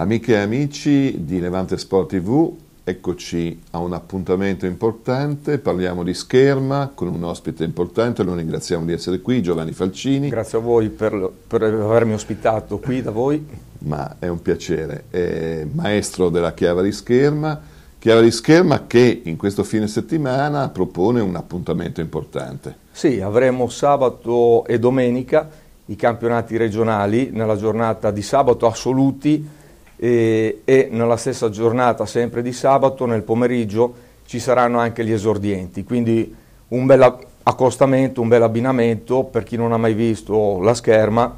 Amiche e amici di Levante Sport TV, eccoci a un appuntamento importante, parliamo di scherma con un ospite importante, lo ringraziamo di essere qui, Giovanni Falcini. Grazie a voi per, per avermi ospitato qui da voi. Ma è un piacere, è maestro della chiave di scherma, chiave di scherma che in questo fine settimana propone un appuntamento importante. Sì, avremo sabato e domenica i campionati regionali nella giornata di sabato assoluti e, e nella stessa giornata, sempre di sabato, nel pomeriggio ci saranno anche gli esordienti, quindi un bel accostamento, un bel abbinamento per chi non ha mai visto la scherma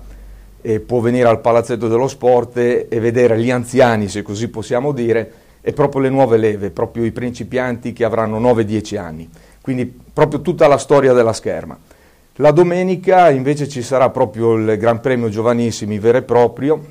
eh, può venire al palazzetto dello sport e vedere gli anziani, se così possiamo dire, e proprio le nuove leve, proprio i principianti che avranno 9-10 anni, quindi proprio tutta la storia della scherma. La domenica invece ci sarà proprio il Gran Premio Giovanissimi vero e proprio,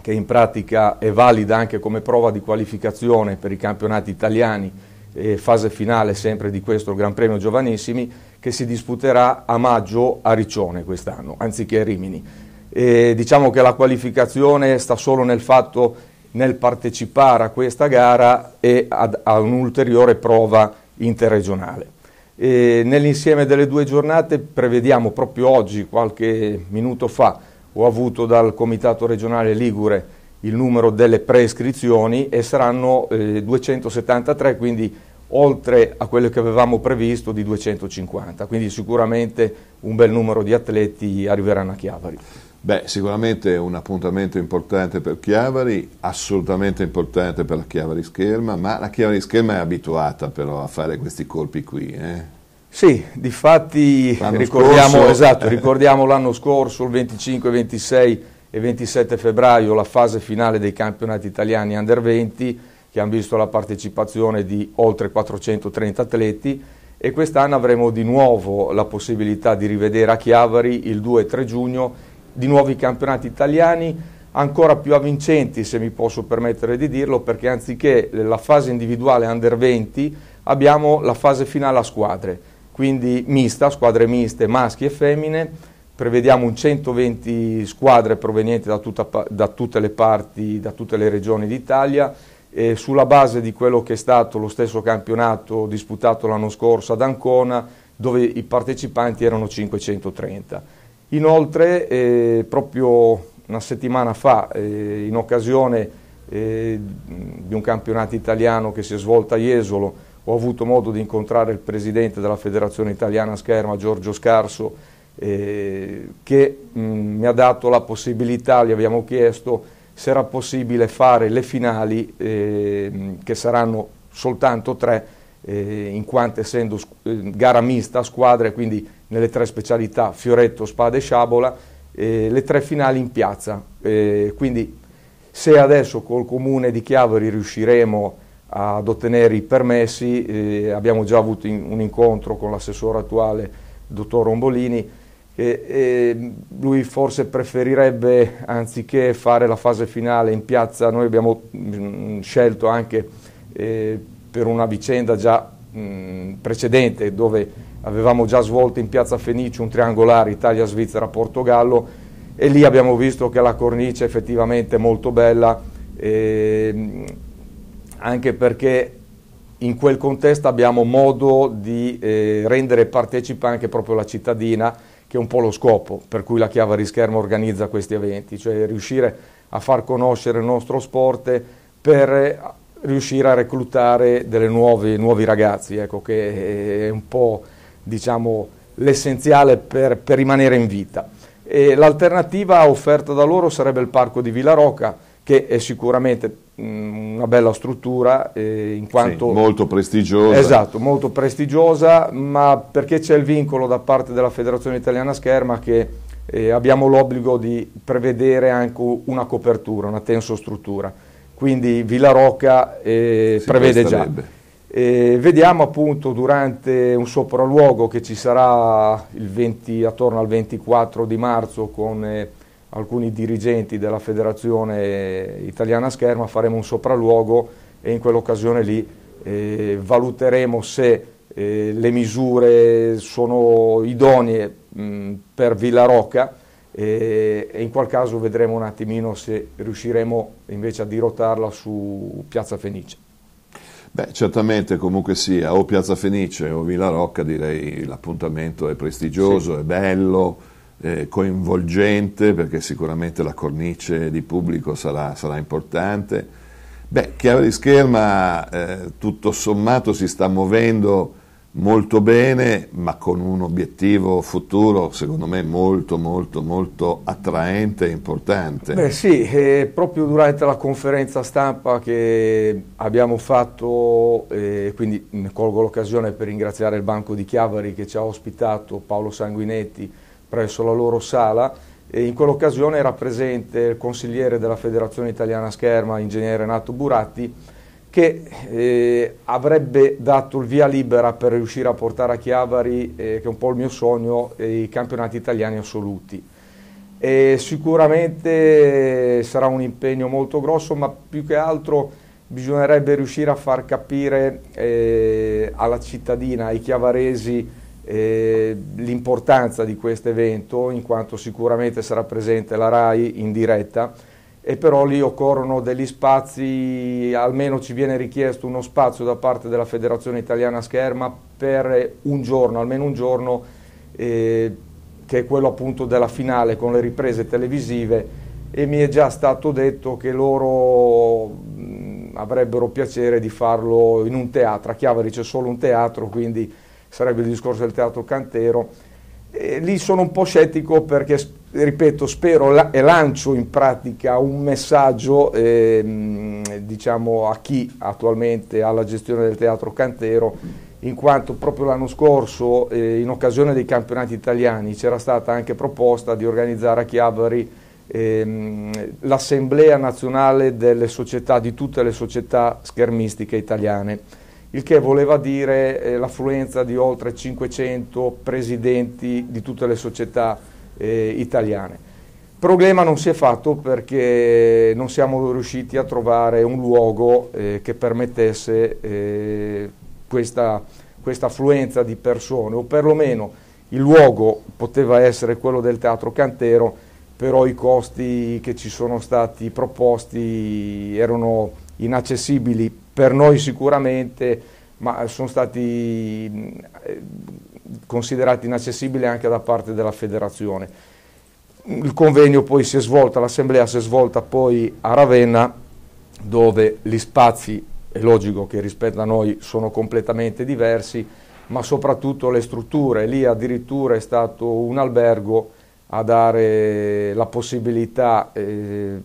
che in pratica è valida anche come prova di qualificazione per i campionati italiani, eh, fase finale sempre di questo Gran Premio Giovanissimi, che si disputerà a maggio a Riccione quest'anno, anziché a Rimini. E diciamo che la qualificazione sta solo nel fatto nel partecipare a questa gara e ad, a un'ulteriore prova interregionale. E nell'insieme delle due giornate prevediamo proprio oggi, qualche minuto fa, ho avuto dal Comitato regionale Ligure il numero delle prescrizioni e saranno eh, 273, quindi oltre a quello che avevamo previsto di 250, quindi sicuramente un bel numero di atleti arriveranno a Chiavari. Beh, sicuramente un appuntamento importante per Chiavari, assolutamente importante per la Chiavari Scherma, ma la Chiavari Scherma è abituata però a fare questi colpi qui. Eh? Sì, difatti ricordiamo, Esatto, ricordiamo l'anno scorso, il 25, 26 e 27 febbraio, la fase finale dei campionati italiani under 20 che hanno visto la partecipazione di oltre 430 atleti e quest'anno avremo di nuovo la possibilità di rivedere a Chiavari il 2 e 3 giugno di nuovi campionati italiani ancora più avvincenti se mi posso permettere di dirlo perché anziché la fase individuale under 20 abbiamo la fase finale a squadre quindi mista, squadre miste, maschi e femmine, prevediamo un 120 squadre provenienti da, tutta, da tutte le parti, da tutte le regioni d'Italia, e sulla base di quello che è stato lo stesso campionato disputato l'anno scorso ad Ancona, dove i partecipanti erano 530. Inoltre, eh, proprio una settimana fa, eh, in occasione eh, di un campionato italiano che si è svolto a Jesolo, ho avuto modo di incontrare il presidente della Federazione Italiana Scherma, Giorgio Scarso, eh, che mh, mm, mi ha dato la possibilità, gli abbiamo chiesto se era possibile fare le finali, eh, che saranno soltanto tre, eh, in quanto essendo eh, gara mista, squadre, quindi nelle tre specialità fioretto, spada e sciabola, eh, le tre finali in piazza. Eh, quindi se adesso col comune di Chiavari riusciremo a ad ottenere i permessi, eh, abbiamo già avuto in, un incontro con l'assessore attuale, dottor Rombolini, e, e ehm, lui forse preferirebbe anziché fare la fase finale in piazza, noi abbiamo mh, mm, scelto anche eh, per una vicenda già mh, mm, precedente dove avevamo già svolto in piazza Fenice un triangolare Italia-Svizzera-Portogallo e lì abbiamo visto che la cornice è effettivamente molto bella. Eh, anche perché in quel contesto abbiamo modo di eh, rendere partecipe anche proprio la cittadina, che è un po' lo scopo per cui la chiave di Schermo organizza questi eventi, cioè riuscire a far conoscere il nostro sport per riuscire a reclutare delle nuove, nuovi ragazzi, ecco, che è un po' diciamo, l'essenziale per, per rimanere in vita. E l'alternativa offerta da loro sarebbe il parco di Villa Rocca, che è sicuramente Mm, una bella struttura eh, in quanto sì, molto prestigiosa esatto molto prestigiosa ma perché c'è il vincolo da parte della federazione italiana scherma che eh, abbiamo l'obbligo di prevedere anche una copertura una tensostruttura quindi Villa Rocca eh, prevede già vediamo appunto durante un sopralluogo che ci sarà 20, attorno al 24 di marzo con eh, alcuni dirigenti della Federazione Italiana Scherma, faremo un sopralluogo e in quell'occasione lì eh, valuteremo se eh, le misure sono idonee mh, per Villarocca e, eh, e in qual caso vedremo un attimino se riusciremo invece a dirotarla su Piazza Fenice. Beh, certamente comunque sia, o Piazza Fenice o Villa Rocca direi l'appuntamento è prestigioso, sì. è bello, eh, coinvolgente, perché sicuramente la cornice di pubblico sarà, sarà importante. Beh, chiave di scherma eh, tutto sommato si sta muovendo molto bene, ma con un obiettivo futuro secondo me molto molto molto attraente e importante. Beh sì, eh, proprio durante la conferenza stampa che abbiamo fatto, eh, quindi colgo l'occasione per ringraziare il Banco di Chiavari che ci ha ospitato, Paolo Sanguinetti, presso la loro sala e in quell'occasione era presente il consigliere della Federazione Italiana Scherma, ingegnere Nato Buratti, che eh, avrebbe dato il via libera per riuscire a portare a Chiavari, eh, che è un po' il mio sogno, eh, i campionati italiani assoluti. E sicuramente sarà un impegno molto grosso, ma più che altro bisognerebbe riuscire a far capire eh, alla cittadina, ai chiavaresi, eh, l'importanza di questo evento in quanto sicuramente sarà presente la RAI in diretta e però lì occorrono degli spazi, almeno ci viene richiesto uno spazio da parte della Federazione Italiana Scherma per un giorno, almeno un giorno, eh, che è quello appunto della finale con le riprese televisive e mi è già stato detto che loro mh, avrebbero piacere di farlo in un teatro, a Chiaveri c'è solo un teatro, quindi sarebbe il discorso del teatro cantero. E lì sono un po' scettico perché, ripeto, spero la- e lancio in pratica un messaggio ehm, diciamo, a chi attualmente ha la gestione del teatro cantero in quanto proprio l'anno scorso, eh, in occasione dei campionati italiani, c'era stata anche proposta di organizzare a Chiavari ehm, l'Assemblea nazionale delle società, di tutte le società schermistiche italiane il che voleva dire eh, l'affluenza di oltre 500 presidenti di tutte le società eh, italiane. problema non si è fatto perché non siamo riusciti a trovare un luogo eh, che permettesse eh, questa, questa affluenza di persone, o perlomeno il luogo poteva essere quello del teatro Cantero, però i costi che ci sono stati proposti erano inaccessibili per noi sicuramente, ma sono stati eh, considerati inaccessibili anche da parte della federazione. Il convegno poi si è svolto, l'assemblea si è svolta poi a Ravenna, dove gli spazi, è logico che rispetto a noi, sono completamente diversi, ma soprattutto le strutture. Lì addirittura è stato un albergo a dare la possibilità eh,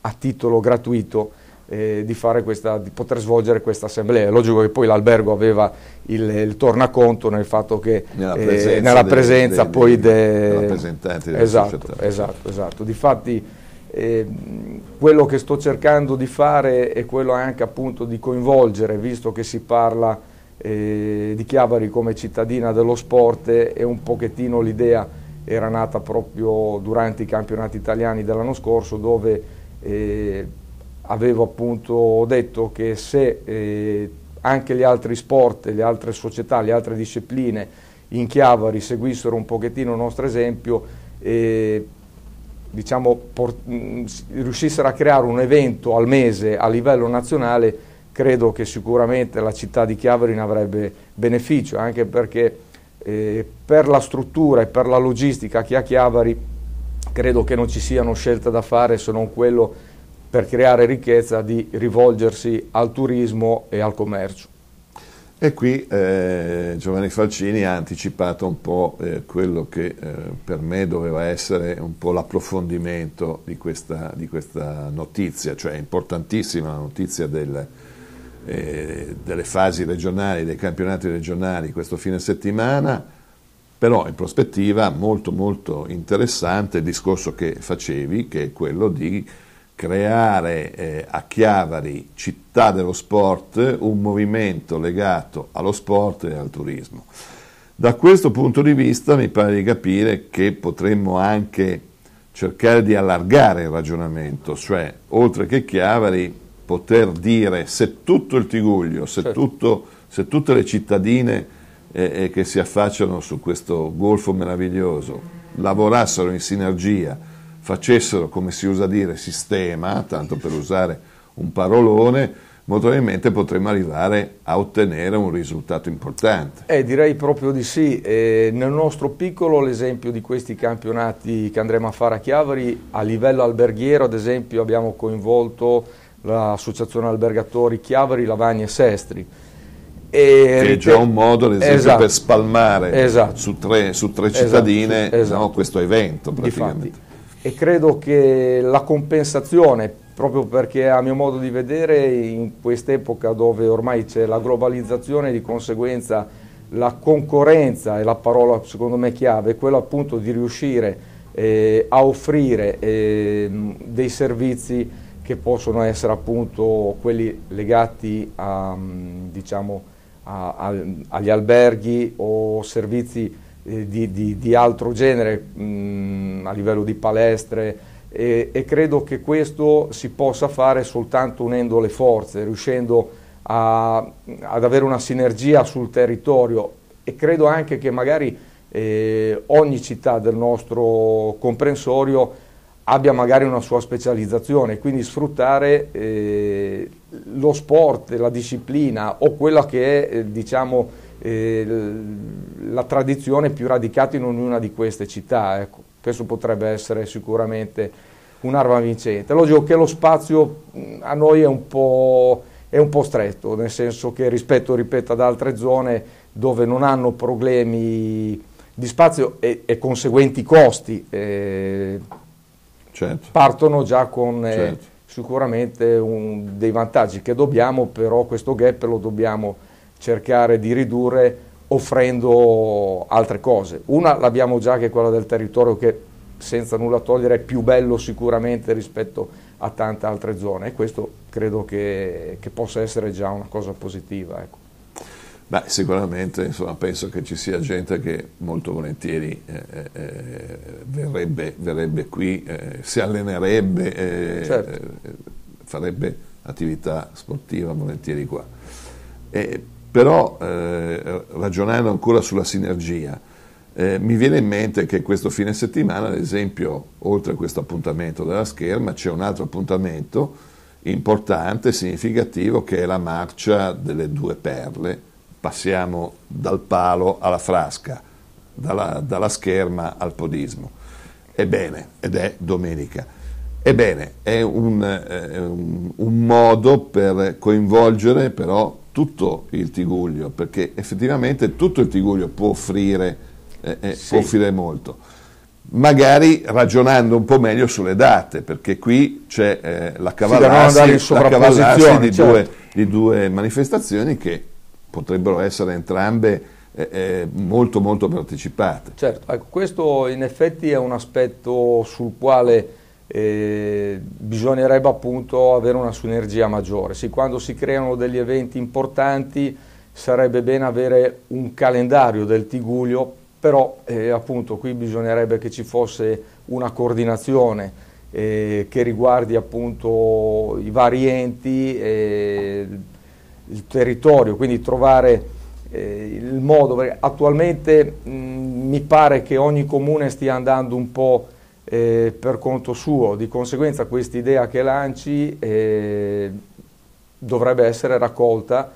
a titolo gratuito eh, di, questa, di, poter svolgere questa assemblea. È logico che poi l'albergo aveva il, il tornaconto nel fatto che nella eh, presenza, eh, nella presenza dei, poi dei, rappresentanti della esatto, società. Esatto, esatto. Difatti eh, quello che sto cercando di fare è quello anche appunto di coinvolgere, visto che si parla eh, di Chiavari come cittadina dello sport, è un pochettino l'idea era nata proprio durante i campionati italiani dell'anno scorso dove eh, avevo appunto detto che se eh, anche gli altri sport, le altre società, le altre discipline in Chiavari seguissero un pochettino il nostro esempio e diciamo, mm, riuscissero a creare un evento al mese a livello nazionale, credo che sicuramente la città di Chiavari ne avrebbe beneficio, anche perché eh, per la struttura e per la logistica che ha Chiavari credo che non ci siano scelte da fare se non quello per creare ricchezza di rivolgersi al turismo e al commercio. E qui eh, Giovanni Falcini ha anticipato un po' eh, quello che eh, per me doveva essere un po' l'approfondimento di questa, di questa notizia, cioè importantissima la notizia del, eh, delle fasi regionali, dei campionati regionali questo fine settimana, però in prospettiva molto molto interessante il discorso che facevi, che è quello di creare eh, a Chiavari, città dello sport, un movimento legato allo sport e al turismo. Da questo punto di vista mi pare di capire che potremmo anche cercare di allargare il ragionamento, cioè oltre che Chiavari poter dire se tutto il Tiguglio, se, certo. tutto, se tutte le cittadine eh, eh che si affacciano su questo golfo meraviglioso lavorassero in sinergia, facessero, come si usa dire, sistema, tanto per usare un parolone, molto probabilmente potremmo arrivare a ottenere un risultato importante. Eh, direi proprio di sì. Eh, nel nostro piccolo l'esempio di questi campionati che andremo a fare a Chiavari, a livello alberghiero ad esempio abbiamo coinvolto l'associazione albergatori Chiavari, Lavagna e Sestri. E che è già un modo, esempio, esatto, per spalmare esatto, su, tre, su, tre, esatto. cittadine esatto, no, questo evento praticamente. Difatti e credo che la compensazione, proprio perché a mio modo di vedere in quest'epoca dove ormai c'è la globalizzazione di conseguenza la concorrenza è la parola secondo me chiave, è quella appunto di riuscire eh, a offrire eh, dei servizi che possono essere appunto quelli legati a, mm, diciamo, a, a, agli alberghi o servizi eh, di, di, di, altro genere mh, mm, a livello di palestre e, e, credo che questo si possa fare soltanto unendo le forze, riuscendo a, ad avere una sinergia sul territorio e credo anche che magari eh, ogni città del nostro comprensorio abbia magari una sua specializzazione, quindi sfruttare eh, lo sport, la disciplina o quella che è eh, diciamo, eh, la tradizione più radicata in ognuna di queste città. Ecco, questo potrebbe essere sicuramente un'arma vincente. Logico che lo spazio mm, a noi è un, è un po', stretto, nel senso che rispetto, ripeto, ad altre zone dove non hanno problemi di spazio e, e conseguenti costi, eh, certo. partono già con... Eh, certo. sicuramente un, dei vantaggi che dobbiamo, però questo gap lo dobbiamo cercare di ridurre offrendo altre cose. Una l'abbiamo già che è quella del territorio che senza nulla togliere è più bello sicuramente rispetto a tante altre zone e questo credo che, che possa essere già una cosa positiva. Ecco. Beh, sicuramente insomma, penso che ci sia gente che molto volentieri eh, eh, eh verrebbe, verrebbe, qui, eh, si allenerebbe, eh, certo. Eh, farebbe attività sportiva volentieri qua. E, però eh, ragionando ancora sulla sinergia, eh, mi viene in mente che questo fine settimana, ad esempio, oltre a questo appuntamento della scherma, c'è un altro appuntamento importante, significativo, che è la marcia delle due perle. Passiamo dal palo alla frasca, dalla, dalla scherma al podismo. Ebbene, ed è domenica. Ebbene, è un, eh, un, un modo per coinvolgere però tutto il Tiguglio, perché effettivamente tutto il Tiguglio può offrire, eh, eh, sì. può offrire molto. Magari ragionando un po' meglio sulle date, perché qui c'è eh, la cavallarsi, sì, di, certo. due, di, due, manifestazioni che potrebbero essere entrambe eh, eh, molto molto partecipate. Certo, ecco, questo in effetti è un aspetto sul quale eh, bisognerebbe appunto avere una sinergia maggiore. Sì, quando si creano degli eventi importanti sarebbe bene avere un calendario del Tigulio, però eh, appunto qui bisognerebbe che ci fosse una coordinazione eh, che riguardi appunto i vari enti, e il territorio, quindi trovare eh, il modo, attualmente mh, mi pare che ogni comune stia andando un po' eh, per conto suo. Di conseguenza questa idea che lanci eh, dovrebbe essere raccolta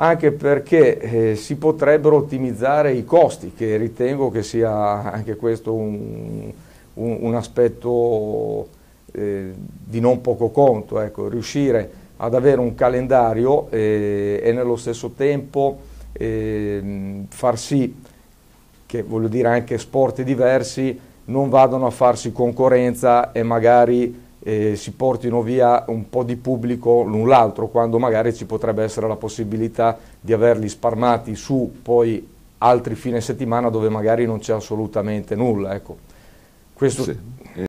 anche perché eh, si potrebbero ottimizzare i costi, che ritengo che sia anche questo un, un, un aspetto eh, di non poco conto, ecco, riuscire ad avere un calendario eh, e nello stesso tempo ehm, far sì che voglio dire anche sport diversi non vadano a farsi concorrenza e magari eh, si portino via un po' di pubblico l'un l'altro, quando magari ci potrebbe essere la possibilità di averli sparmati su poi altri fine settimana dove magari non c'è assolutamente nulla. Ecco. Questo sì